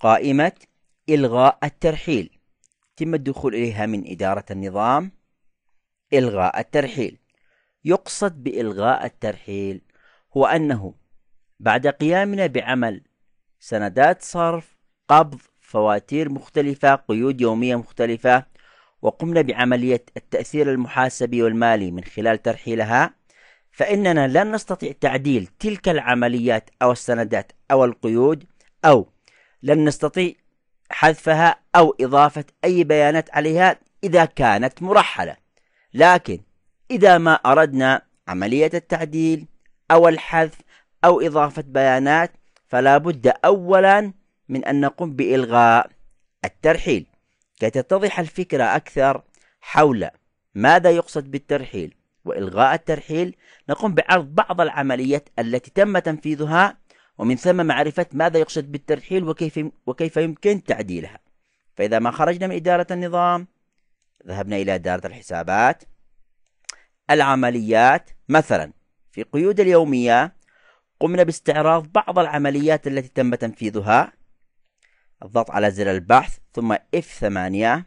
قائمة إلغاء الترحيل يتم الدخول إليها من إدارة النظام إلغاء الترحيل يقصد بإلغاء الترحيل هو أنه بعد قيامنا بعمل سندات صرف قبض فواتير مختلفة قيود يومية مختلفة وقمنا بعملية التأثير المحاسبي والمالي من خلال ترحيلها فإننا لن نستطيع تعديل تلك العمليات أو السندات أو القيود أو لم نستطيع حذفها أو إضافة أي بيانات عليها إذا كانت مرحلة لكن إذا ما أردنا عملية التعديل أو الحذف أو إضافة بيانات فلا بد أولا من أن نقوم بإلغاء الترحيل كي تتضح الفكرة أكثر حول ماذا يقصد بالترحيل وإلغاء الترحيل نقوم بعرض بعض العمليات التي تم تنفيذها ومن ثم معرفة ماذا يقصد بالترحيل وكيف, وكيف يمكن تعديلها فإذا ما خرجنا من إدارة النظام ذهبنا إلى إدارة الحسابات العمليات مثلا في قيود اليومية قمنا باستعراض بعض العمليات التي تم تنفيذها الضغط على زر البحث ثم F8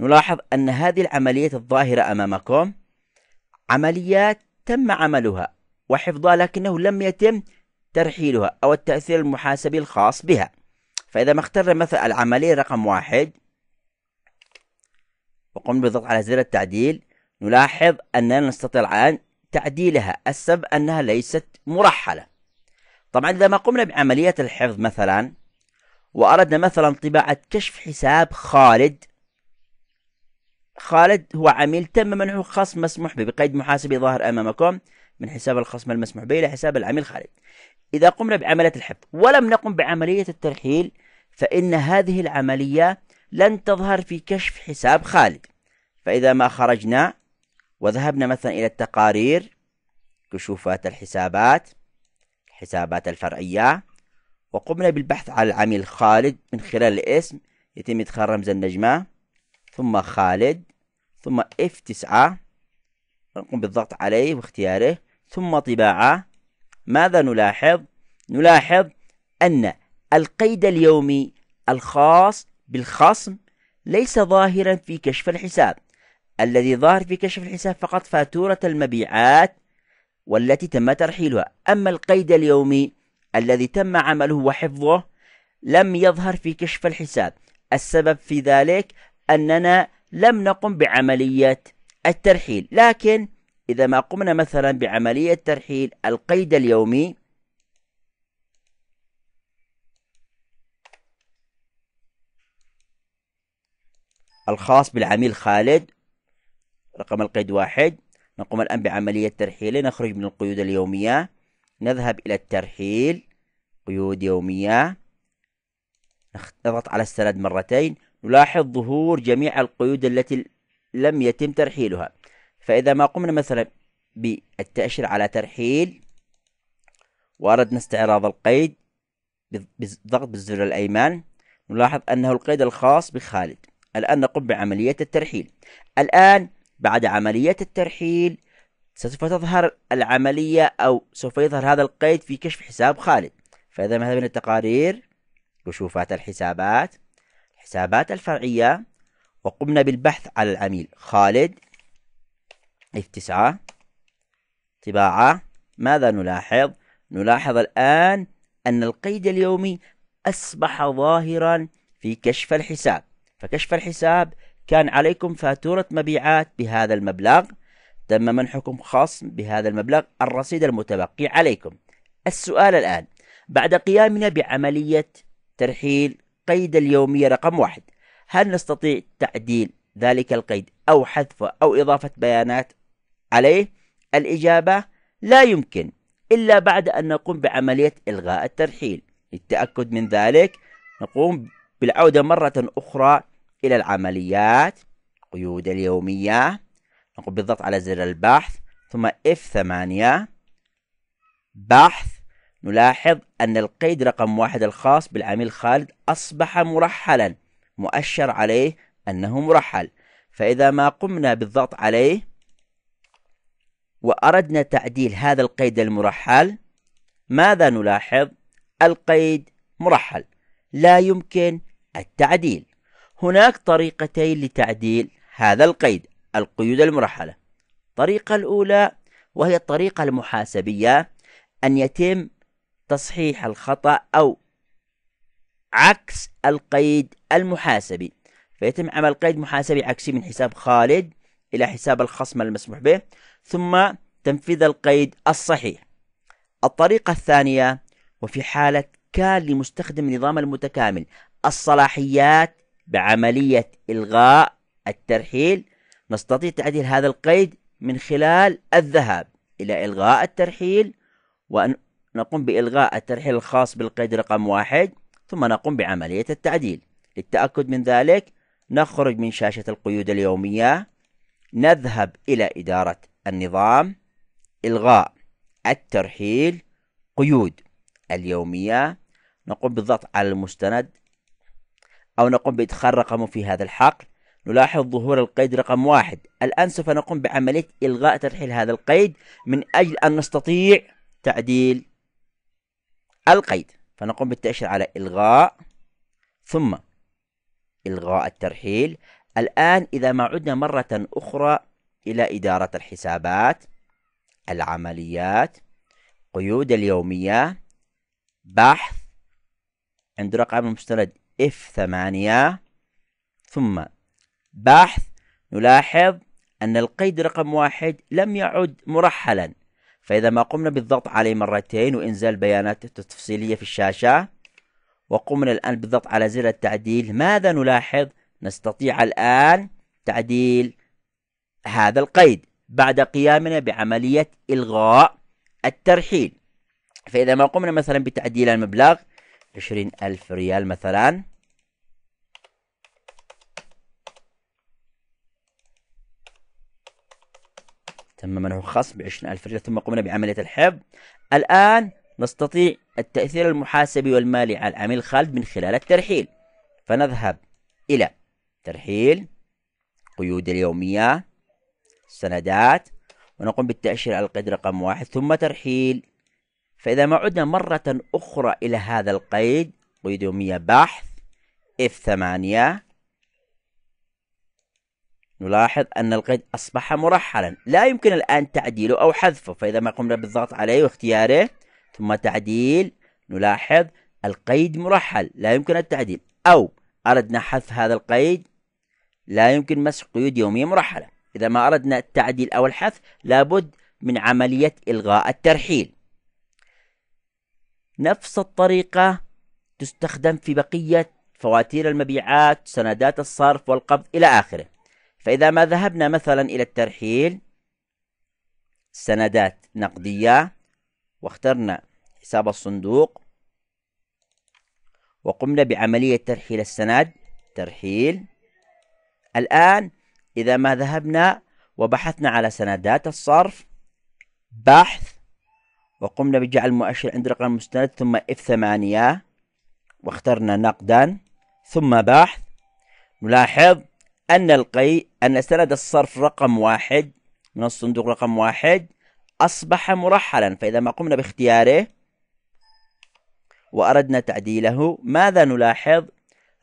نلاحظ أن هذه العملية الظاهرة أمامكم عمليات تم عملها وحفظها لكنه لم يتم ترحيلها أو التأثير المحاسبي الخاص بها فإذا ما اخترنا مثلا العملية رقم واحد وقمنا بالضغط على زر التعديل نلاحظ أننا نستطيع الآن تعديلها السبب أنها ليست مرحلة طبعا إذا ما قمنا بعملية الحفظ مثلا وأردنا مثلا طباعة كشف حساب خالد خالد هو عميل تم منحه خصم مسموح به بقيد محاسبي ظاهر أمامكم من حساب الخصم المسموح به إلى حساب العميل خالد إذا قمنا بعملية الحفظ ولم نقم بعملية الترحيل فإن هذه العملية لن تظهر في كشف حساب خالد فإذا ما خرجنا وذهبنا مثلا إلى التقارير كشوفات الحسابات الحسابات الفرعية وقمنا بالبحث على العميل خالد من خلال الاسم يتم إدخال رمز النجمة ثم خالد ثم F9 نقوم بالضغط عليه واختياره ثم طباعة ماذا نلاحظ؟ نلاحظ أن القيد اليومي الخاص بالخصم ليس ظاهرا في كشف الحساب الذي ظاهر في كشف الحساب فقط فاتورة المبيعات والتي تم ترحيلها أما القيد اليومي الذي تم عمله وحفظه لم يظهر في كشف الحساب السبب في ذلك أننا لم نقم بعملية الترحيل لكن إذا ما قمنا مثلا بعملية ترحيل القيد اليومي الخاص بالعميل خالد رقم القيد واحد نقوم الآن بعملية ترحيله نخرج من القيود اليومية نذهب إلى الترحيل قيود يومية نضغط على السند مرتين نلاحظ ظهور جميع القيود التي لم يتم ترحيلها فإذا ما قمنا مثلا بالتأشير على ترحيل وأردنا استعراض القيد بالضغط بالزر الأيمن نلاحظ أنه القيد الخاص بخالد الآن نقوم بعملية الترحيل الآن بعد عملية الترحيل سوف تظهر العملية أو سوف يظهر هذا القيد في كشف حساب خالد فإذا ما مذهب التقارير كشوفات الحسابات الحسابات الفرعية وقمنا بالبحث على العميل خالد اف تسعة طباعة ماذا نلاحظ؟ نلاحظ الآن أن القيد اليومي أصبح ظاهرا في كشف الحساب فكشف الحساب كان عليكم فاتورة مبيعات بهذا المبلغ تم منحكم خصم بهذا المبلغ الرصيد المتبقي عليكم السؤال الآن بعد قيامنا بعملية ترحيل قيد اليومية رقم واحد هل نستطيع تعديل ذلك القيد أو حذفه أو إضافة بيانات عليه الإجابة لا يمكن إلا بعد أن نقوم بعملية إلغاء الترحيل للتأكد من ذلك نقوم بالعودة مرة أخرى إلى العمليات قيود اليومية نقوم بالضغط على زر البحث ثم F8 بحث نلاحظ أن القيد رقم واحد الخاص بالعميل خالد أصبح مرحلا مؤشر عليه أنه مرحل فإذا ما قمنا بالضغط عليه وأردنا تعديل هذا القيد المرحل ماذا نلاحظ؟ القيد مرحل لا يمكن التعديل هناك طريقتين لتعديل هذا القيد القيود المرحلة الطريقة الأولى وهي الطريقة المحاسبية أن يتم تصحيح الخطأ أو عكس القيد المحاسبي فيتم عمل قيد محاسبي عكسي من حساب خالد إلى حساب الخصم المسموح به ثم تنفيذ القيد الصحيح الطريقة الثانية وفي حالة كان لمستخدم النظام المتكامل الصلاحيات بعملية إلغاء الترحيل نستطيع تعديل هذا القيد من خلال الذهاب إلى إلغاء الترحيل وأن نقوم بإلغاء الترحيل الخاص بالقيد رقم واحد ثم نقوم بعملية التعديل للتأكد من ذلك نخرج من شاشة القيود اليومية نذهب إلى إدارة النظام إلغاء الترحيل قيود اليومية نقوم بالضغط على المستند أو نقوم بإدخال رقم في هذا الحقل نلاحظ ظهور القيد رقم واحد الآن سوف نقوم بعملية إلغاء ترحيل هذا القيد من أجل أن نستطيع تعديل القيد فنقوم بالتأشير على إلغاء ثم إلغاء الترحيل الآن إذا ما عدنا مرة أخرى إلى إدارة الحسابات العمليات قيود اليومية بحث عند رقم المستند F8 ثم بحث نلاحظ أن القيد رقم واحد لم يعد مرحلا فإذا ما قمنا بالضغط عليه مرتين وإنزال بيانات التفصيلية في الشاشة وقمنا الآن بالضغط على زر التعديل ماذا نلاحظ؟ نستطيع الآن تعديل هذا القيد بعد قيامنا بعملية إلغاء الترحيل فإذا ما قمنا مثلا بتعديل المبلغ 20 ألف ريال مثلا تم منح ب 20 ألف ريال ثم قمنا بعملية الحفظ الآن نستطيع التأثير المحاسبي والمالي على العميل خالد من خلال الترحيل فنذهب إلى ترحيل قيود اليومية السندات ونقوم بالتأشير على القيد رقم واحد ثم ترحيل فإذا ما عدنا مرة أخرى إلى هذا القيد قيد يومية بحث F8 نلاحظ أن القيد أصبح مرحلا لا يمكن الآن تعديله أو حذفه فإذا ما قمنا بالضغط عليه واختياره ثم تعديل نلاحظ القيد مرحل لا يمكن التعديل أو أردنا حذف هذا القيد لا يمكن مسح قيود يومية مرحلة إذا ما أردنا التعديل أو الحذف لابد من عملية إلغاء الترحيل نفس الطريقة تستخدم في بقية فواتير المبيعات سندات الصرف والقبض إلى آخره فإذا ما ذهبنا مثلا إلى الترحيل سندات نقدية واخترنا حساب الصندوق وقمنا بعملية ترحيل السند ترحيل الآن إذا ما ذهبنا وبحثنا على سندات الصرف بحث وقمنا بجعل المؤشر عند رقم مستند ثم اف ثمانية واخترنا نقدا ثم بحث نلاحظ أن القي أن سند الصرف رقم واحد من الصندوق رقم واحد أصبح مرحلا فإذا ما قمنا باختياره وأردنا تعديله ماذا نلاحظ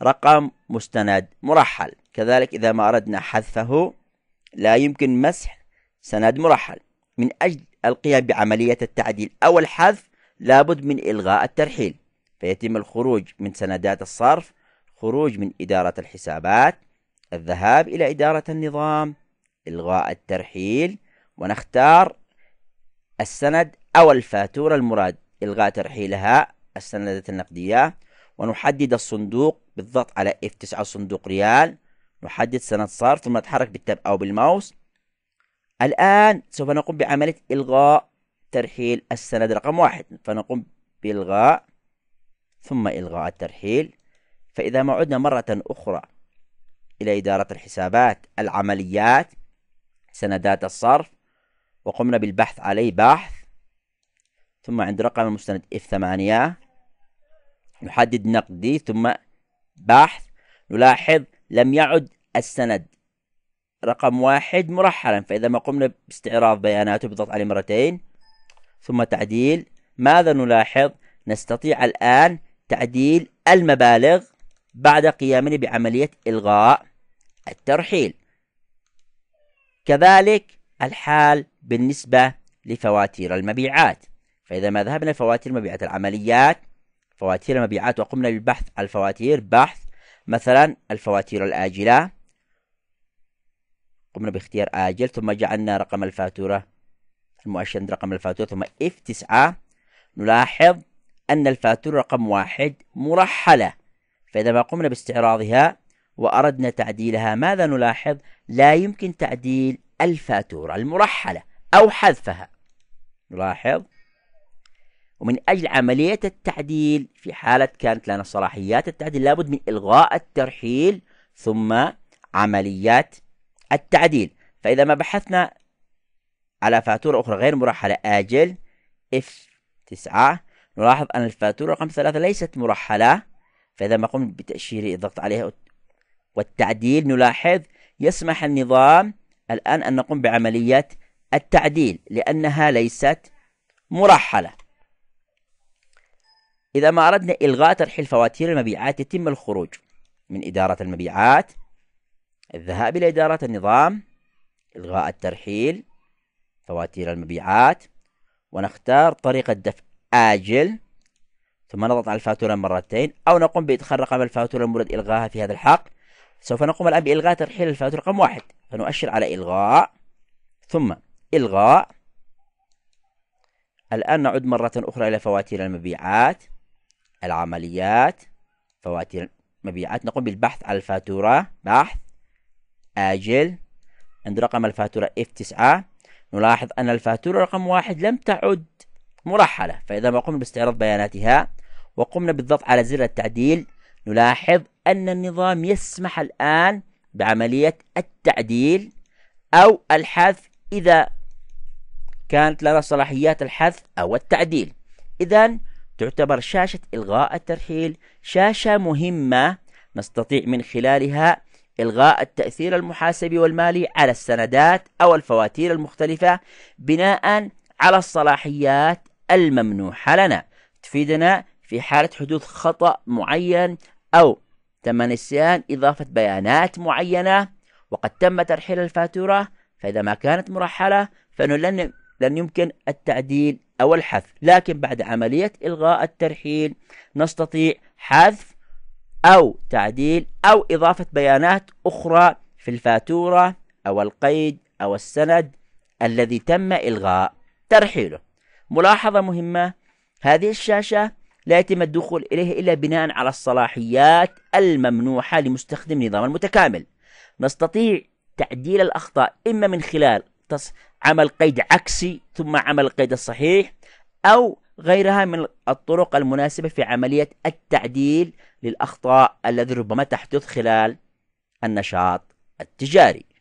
رقم مستند مرحل كذلك إذا ما أردنا حذفه لا يمكن مسح سند مرحل من أجل القيام بعملية التعديل أو الحذف لابد من إلغاء الترحيل فيتم الخروج من سندات الصرف خروج من إدارة الحسابات الذهاب إلى إدارة النظام إلغاء الترحيل ونختار السند أو الفاتورة المراد إلغاء ترحيلها السندات النقدية ونحدد الصندوق بالضغط على F9 صندوق ريال نحدد سنة صار ثم نتحرك بالتب أو بالماوس الآن سوف نقوم بعملية إلغاء ترحيل السند رقم واحد فنقوم بإلغاء ثم إلغاء الترحيل فإذا ما عدنا مرة أخرى إلى إدارة الحسابات العمليات سندات الصرف وقمنا بالبحث عليه بحث ثم عند رقم المستند F8 نحدد نقدي ثم بحث نلاحظ لم يعد السند رقم واحد مرحلا فإذا ما قمنا باستعراض بياناته بالضغط عليه مرتين ثم تعديل ماذا نلاحظ؟ نستطيع الآن تعديل المبالغ بعد قيامنا بعملية إلغاء الترحيل كذلك الحال بالنسبة لفواتير المبيعات فإذا ما ذهبنا فواتير مبيعات العمليات فواتير المبيعات وقمنا بالبحث على الفواتير بحث مثلا الفواتير الآجلة قمنا باختيار آجل ثم جعلنا رقم الفاتورة المؤشر عند رقم الفاتورة ثم F9 نلاحظ أن الفاتورة رقم واحد مرحلة فإذا ما قمنا باستعراضها وأردنا تعديلها ماذا نلاحظ؟ لا يمكن تعديل الفاتورة المرحلة أو حذفها نلاحظ ومن أجل عملية التعديل في حالة كانت لنا صلاحيات التعديل لابد من إلغاء الترحيل ثم عمليات التعديل فإذا ما بحثنا على فاتورة أخرى غير مرحلة آجل اف 9 نلاحظ أن الفاتورة رقم 3 ليست مرحلة فإذا ما قمنا بتأشير الضغط عليها والتعديل نلاحظ يسمح النظام الآن أن نقوم بعمليات التعديل لأنها ليست مرحلة إذا ما أردنا إلغاء ترحيل فواتير المبيعات يتم الخروج من إدارة المبيعات الذهاب إلى إدارة النظام إلغاء الترحيل فواتير المبيعات ونختار طريقة دفع آجل ثم نضغط على الفاتورة مرتين أو نقوم بإدخال رقم الفاتورة المورد إلغاها في هذا الحق سوف نقوم الآن بإلغاء ترحيل الفاتورة رقم واحد فنؤشر على إلغاء ثم إلغاء الآن نعود مرة أخرى إلى فواتير المبيعات العمليات فواتير المبيعات نقوم بالبحث على الفاتورة بحث آجل عند رقم الفاتورة F9 نلاحظ أن الفاتورة رقم واحد لم تعد مرحلة فإذا ما قمنا باستعراض بياناتها وقمنا بالضغط على زر التعديل نلاحظ أن النظام يسمح الآن بعملية التعديل أو الحذف إذا كانت لنا صلاحيات الحذف أو التعديل إذا تعتبر شاشة إلغاء الترحيل شاشة مهمة نستطيع من خلالها إلغاء التأثير المحاسبي والمالي على السندات أو الفواتير المختلفة بناء على الصلاحيات الممنوحة لنا تفيدنا في حالة حدوث خطأ معين أو تم نسيان إضافة بيانات معينة وقد تم ترحيل الفاتورة فإذا ما كانت مرحلة فنلم لن يمكن التعديل أو الحذف لكن بعد عملية إلغاء الترحيل نستطيع حذف أو تعديل أو إضافة بيانات أخرى في الفاتورة أو القيد أو السند الذي تم إلغاء ترحيله ملاحظة مهمة هذه الشاشة لا يتم الدخول اليها إلا بناء على الصلاحيات الممنوحة لمستخدم نظام المتكامل نستطيع تعديل الأخطاء إما من خلال عمل قيد عكسي ثم عمل القيد الصحيح أو غيرها من الطرق المناسبة في عملية التعديل للأخطاء التي ربما تحدث خلال النشاط التجاري